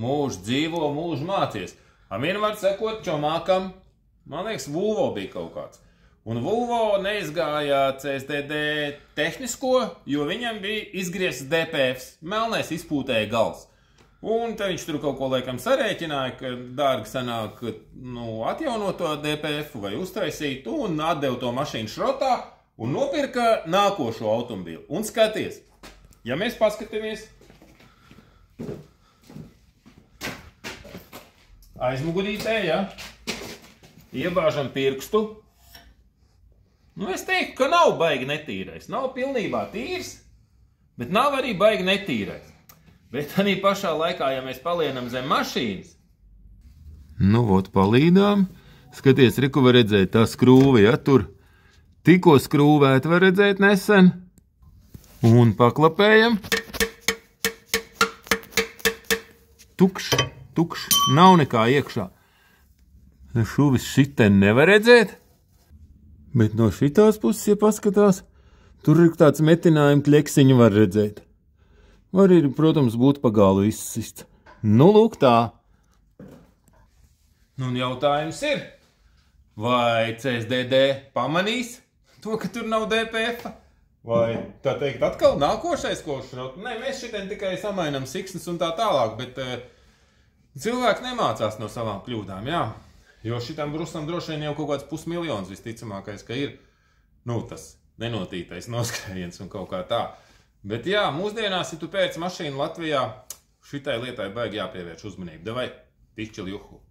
mūžs dzīvo, mūžs mācies. Amīna var sekot čomākam, man liekas, Vulvo bija kaut kāds. Un Vulvo neizgāja CSDD tehnisko, jo viņam bija izgriezts DPFs, melnēs izpūtēja gals. Un te viņš tur kaut ko laikam sarēķināja, ka dārgi sanāk nu, atjaunot to DPF vai uztaisīt, un atdeva to mašīnu šrotā un nopirka nākošo automobīlu. Un skaties, ja mēs paskatāmies, aizmugurītē, ja? Iebāžam pirkstu. Nu, es teiktu, ka nav baigi netīrais. Nav pilnībā tīrs, bet nav arī baigi netīrais. Bet arī pašā laikā, ja mēs palienam zem mašīnas, nu, vot palīdām, skaties, Riku var redzēt tā skrūve, ja tur tikko skrūvēt var redzēt nesen, un paklapējam. Tukšs tukšs, nav nekā iekšā. Šuvis šitien nevar redzēt, bet no šitās puses, ja paskatās, tur ir tāds metinājums, kleksiņu var redzēt. Var arī, protams, būt pagālu izsist. Nu, lūk tā. Nu, un jautājums ir, vai CSDD pamanīs to, ka tur nav DPF? -a? Vai tā teikt, atkal nākošais, ko šrot? Nē, mēs šitien tikai samainam siksnas un tā tālāk, bet uh, Cilvēki nemācās no savām kļūdām, jā. Jo šitam brusam droši vien jau kaut kāds pusmiljons visticamākais, ka ir nu, tas nenotītais noskrējiens un kaut kā tā. Bet jā, mūsdienās, ja tu pēc mašīnu Latvijā, šitai lietai baigi jāpievērš uzmanība. Davai, pišķili juhu!